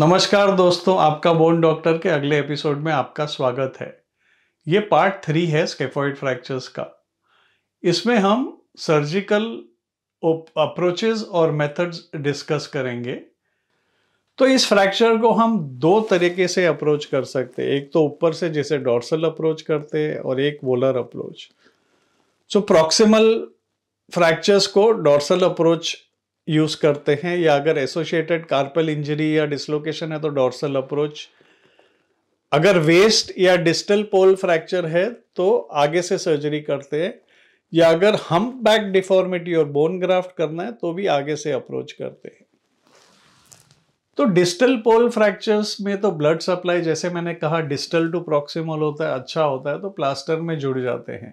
नमस्कार दोस्तों आपका बोन डॉक्टर के अगले एपिसोड में आपका स्वागत है ये पार्ट थ्री है स्केफॉइड फ्रैक्चर्स का इसमें हम सर्जिकल अप्रोचेज और मेथड्स डिस्कस करेंगे तो इस फ्रैक्चर को हम दो तरीके से अप्रोच कर सकते हैं एक तो ऊपर से जैसे डॉर्सल अप्रोच करते हैं और एक volar approach so proximal fractures को डॉर्सल अप्रोच यूज करते हैं या अगर एसोसिएटेड कार्पल इंजरी या डिसलोकेशन है तो डॉर्सल अप्रोच अगर वेस्ट या डिस्टल पोल फ्रैक्चर है तो आगे से सर्जरी करते हैं या अगर हम बैक डिफॉर्मिटी और बोन ग्राफ्ट करना है तो भी आगे से अप्रोच करते हैं तो डिस्टल पोल फ्रैक्चर्स में तो ब्लड सप्लाई जैसे मैंने कहा डिस्टल टू प्रॉक्सिमल होता है अच्छा होता है तो प्लास्टर में जुड़ जाते हैं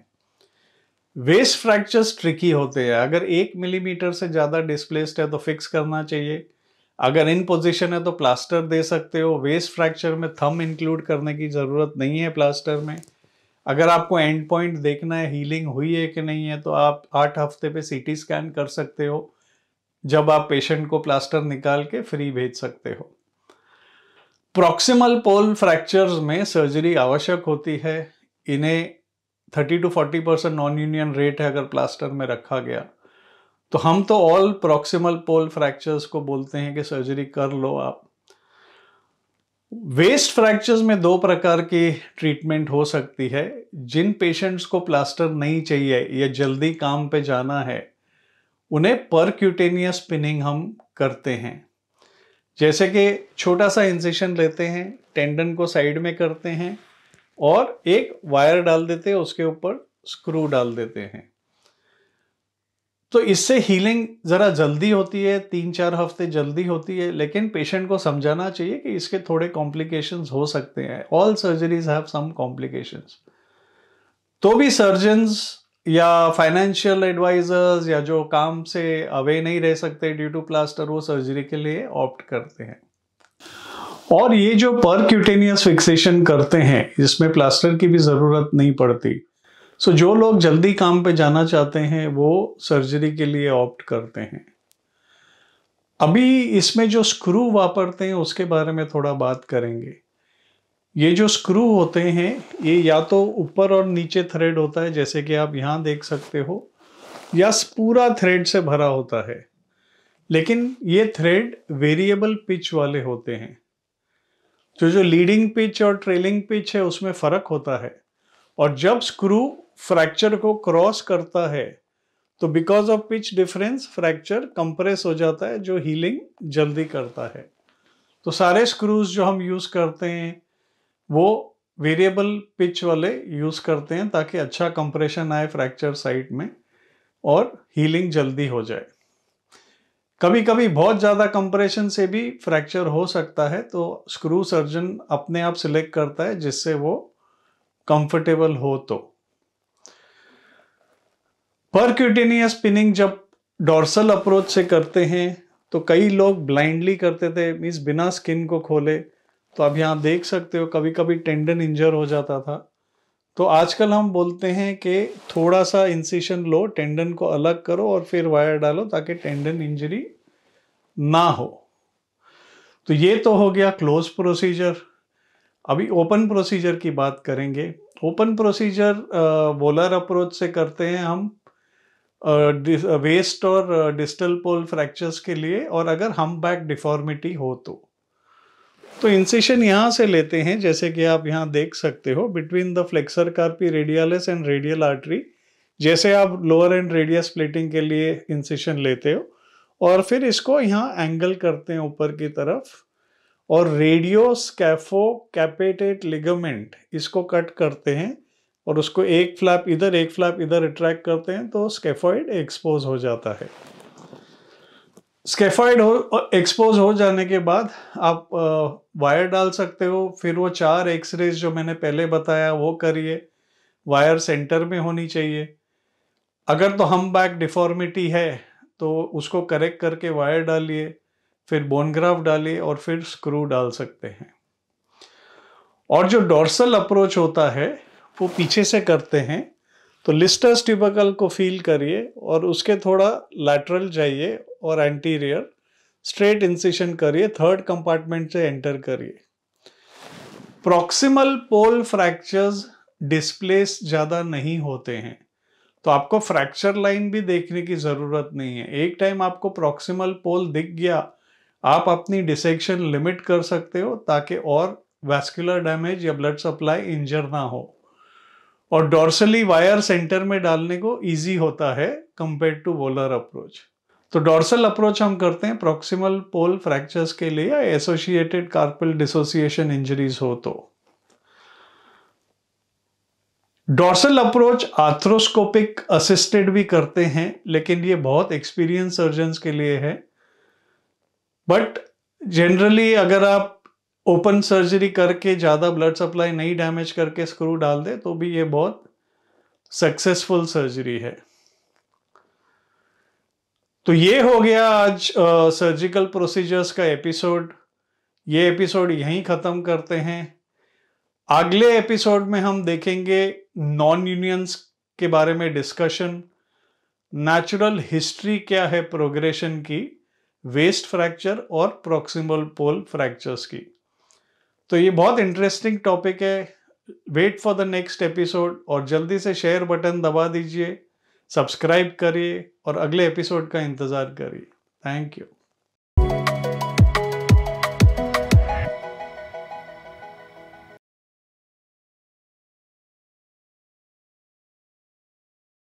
वेस्ट फ्रैक्चर्स ट्रिकी होते हैं अगर एक मिलीमीटर से ज़्यादा डिस्प्लेस्ड है तो फिक्स करना चाहिए अगर इन पोजीशन है तो प्लास्टर दे सकते हो वेस्ट फ्रैक्चर में थम इंक्लूड करने की ज़रूरत नहीं है प्लास्टर में अगर आपको एंड पॉइंट देखना है हीलिंग हुई है कि नहीं है तो आप आठ हफ्ते पे सीटी स्कैन कर सकते हो जब आप पेशेंट को प्लास्टर निकाल के फ्री भेज सकते हो प्रॉक्सिमल पोल फ्रैक्चर्स में सर्जरी आवश्यक होती है इन्हें 30 to 40 percent non union rate है अगर प्लास्टर में रखा गया तो हम तो ऑल प्रॉक्सिमल पोल फ्रैक्चर्स को बोलते हैं कि सर्जरी कर लो आप वेस्ट फ्रैक्चर्स में दो प्रकार की ट्रीटमेंट हो सकती है जिन पेशेंट्स को प्लास्टर नहीं चाहिए या जल्दी काम पे जाना है उन्हें पर स्पिनिंग हम करते हैं जैसे कि छोटा सा इंसेशन लेते हैं टेंडन को साइड में करते हैं और एक वायर डाल देते हैं उसके ऊपर स्क्रू डाल देते हैं तो इससे हीलिंग ज़रा जल्दी होती है तीन चार हफ्ते जल्दी होती है लेकिन पेशेंट को समझाना चाहिए कि इसके थोड़े कॉम्प्लिकेशंस हो सकते हैं all surgeries have some complications तो भी सर्जन्स या फाइनेंशियल एडवाइजर्स या जो काम से अवे नहीं रह सकते ड्यू टू प्लास्टर वो सर्जरी के लिए ऑप्ट करते हैं और ये जो परक्यूटेनियस फिक्सेशन करते हैं जिसमें प्लास्टर की भी ज़रूरत नहीं पड़ती सो जो लोग जल्दी काम पे जाना चाहते हैं वो सर्जरी के लिए ऑप्ट करते हैं अभी इसमें जो स्क्रू वापरते हैं उसके बारे में थोड़ा बात करेंगे ये जो स्क्रू होते हैं ये या तो ऊपर और नीचे थ्रेड होता है जैसे कि आप यहाँ देख सकते हो या पूरा थ्रेड से भरा होता है लेकिन ये थ्रेड वेरिएबल पिच वाले होते हैं तो जो जो लीडिंग पिच और ट्रेलिंग पिच है उसमें फ़र्क होता है और जब स्क्रू फ्रैक्चर को क्रॉस करता है तो because of pitch difference fracture compress हो जाता है जो हीलिंग जल्दी करता है तो सारे स्क्रूज जो हम यूज़ करते हैं वो वेरिएबल पिच वाले यूज़ करते हैं ताकि अच्छा कंप्रेशन आए फ्रैक्चर साइट में और हीलिंग जल्दी हो जाए कभी कभी बहुत ज़्यादा कंप्रेशन से भी फ्रैक्चर हो सकता है तो स्क्रू सर्जन अपने आप सिलेक्ट करता है जिससे वो कंफर्टेबल हो तो परक्यूटेनियस स्पिनिंग जब डोर्सल अप्रोच से करते हैं तो कई लोग ब्लाइंडली करते थे मीन्स बिना स्किन को खोले तो अब यहाँ देख सकते हो कभी कभी टेंडन इंजर हो जाता था तो आजकल हम बोलते हैं कि थोड़ा सा इंसिशन लो टेंडन को अलग करो और फिर वायर डालो ताकि टेंडन इंजरी ना हो तो ये तो हो गया क्लोज प्रोसीजर अभी ओपन प्रोसीजर की बात करेंगे ओपन प्रोसीजर बोलर अप्रोच से करते हैं हम वेस्ट और डिस्टल पोल फ्रैक्चर्स के लिए और अगर हम बैक डिफॉर्मिटी हो तो तो इंसिशन यहाँ से लेते हैं जैसे कि आप यहाँ देख सकते हो between the flexor carpi radialis and radial artery जैसे आप लोअर एंड रेडिया स्प्लिटिंग के लिए इंसिशन लेते हो और फिर इसको यहाँ एंगल करते हैं ऊपर की तरफ और रेडियो स्कैफो कैपेटेट लिगमेंट इसको कट करते हैं और उसको एक फ्लैप इधर एक फ्लैप इधर अट्रैक्ट करते हैं तो स्केफोइड एक्सपोज हो जाता है स्केफाइड हो एक्सपोज हो जाने के बाद आप वायर डाल सकते हो फिर वो चार एक्सरेज जो मैंने पहले बताया वो करिए वायर सेंटर में होनी चाहिए अगर तो हम बैक डिफॉर्मिटी है तो उसको करेक्ट करके वायर डालिए फिर बोनग्राफ डालिए और फिर स्क्रू डाल सकते हैं और जो डोर्सल अप्रोच होता है वो पीछे से करते हैं तो लिस्टर्स ट्यूबकल को फील करिए और उसके थोड़ा लैटरल जाइए और एंटीरियर स्ट्रेट इंसिशन करिए थर्ड कंपार्टमेंट से एंटर करिए प्रॉक्सिमल पोल फ्रैक्चर्स डिस्प्लेस ज़्यादा नहीं होते हैं तो आपको फ्रैक्चर लाइन भी देखने की ज़रूरत नहीं है एक टाइम आपको प्रॉक्सिमल पोल दिख गया आप अपनी डिसेक्शन लिमिट कर सकते हो ताकि और वैस्कुलर डैमेज या ब्लड सप्लाई इंजर ना हो और डॉर्सली वायर सेंटर में डालने को इजी होता है कंपेयर टू वोलर अप्रोच तो डॉर्सल अप्रोच हम करते हैं प्रॉक्सिमल पोल फ्रैक्चर्स के लिए या एसोसिएटेड कार्पल डिसोसिएशन इंजरीज हो तो डॉर्सल अप्रोच आर्थ्रोस्कोपिक असिस्टेड भी करते हैं लेकिन ये बहुत एक्सपीरियंस सर्जन के लिए है बट जनरली अगर आप ओपन सर्जरी करके ज़्यादा ब्लड सप्लाई नहीं डैमेज करके स्क्रू डाल दे तो भी ये बहुत सक्सेसफुल सर्जरी है तो ये हो गया आज सर्जिकल प्रोसीजर्स का एपिसोड ये एपिसोड यहीं ख़त्म करते हैं अगले एपिसोड में हम देखेंगे नॉन यूनियंस के बारे में डिस्कशन नेचुरल हिस्ट्री क्या है प्रोग्रेशन की वेस्ट फ्रैक्चर और प्रॉक्सिमल पोल फ्रैक्चर्स की तो ये बहुत इंटरेस्टिंग टॉपिक है wait for the next episode और जल्दी से शेयर बटन दबा दीजिए सब्सक्राइब करिए और अगले एपिसोड का इंतज़ार करिए थैंक यू